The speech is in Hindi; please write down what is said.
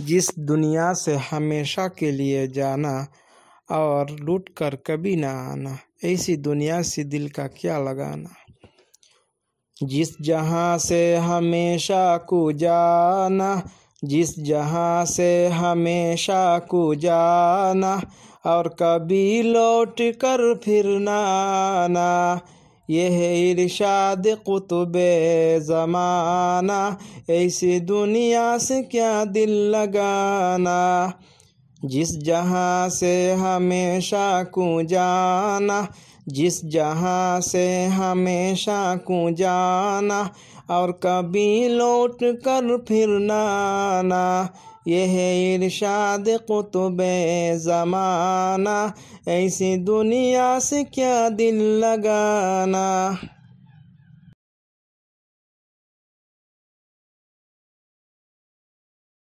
जिस दुनिया से हमेशा के लिए जाना और लूट कर कभी ना आना ऐसी दुनिया से दिल का क्या लगाना जिस जहाँ से हमेशा को जाना जिस जहाँ से हमेशा को जाना और कभी लौट कर फिर ना आना यह इर्शाद कुतुब ज़माना ऐसी दुनिया से क्या दिल लगाना जिस जहाँ से हमेशा को जाना जिस जहाँ से हमेशा को जाना और कभी लौट कर फिर ना ये है इरशाद कुतुब ज़माना ऐसी दुनिया से क्या दिल लगाना